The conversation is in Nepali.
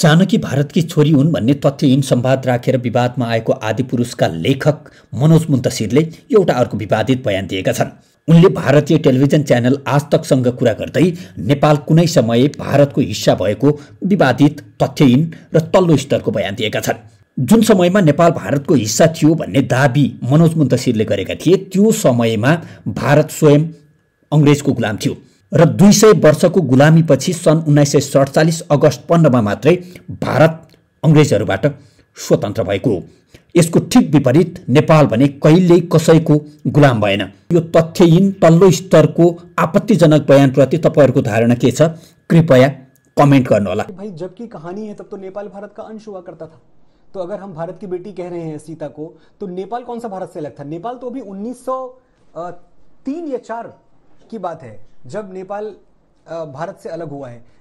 जानकी भारतकी छोरी हुन् भन्ने तथ्यहीन सम्वाद राखेर विवादमा आएको आदिपुरुषका लेखक मनोज मुन्तसिरले एउटा अर्को विवादित बयान दिएका छन् उनले भारतीय टेलिभिजन च्यानल आजतकसँग कुरा गर्दै नेपाल कुनै समय भारतको हिस्सा भएको विवादित तथ्यहीन र तल्लो स्तरको बयान दिएका छन् जुन समयमा नेपाल भारतको हिस्सा थियो भन्ने दावी मनोज मुन्तसिरले गरेका थिए त्यो समयमा भारत स्वयं अङ्ग्रेजको गुलाम थियो र दुई सय वर्षको गुलामीपछि सन् उन्नाइस सय सडचालिस अगस्त पन्ध्रमा मात्रै भारत अङ्ग्रेजहरूबाट स्वतन्त्र भएको हो यसको ठिक विपरीत नेपाल भने कहिल्यै कसैको गुलाम भएन यो तथ्यहीन तल्लो स्तरको आपत्तिजनक बयानप्रति तपाईँहरूको धारणा के छ कृपया कमेन्ट गर्नुहोला भाइ जब कहानी है तब तो नेपाल भारत का अंश हुआ करता था तो अगर हम भारत की बेटी कह रहे हैं सीता को तो नेपाल कौन सा भारत से अलग था नेपाल तो अभी उन्नीस सौ या चार की बात है जब नेपाल भारत से अलग हुआ है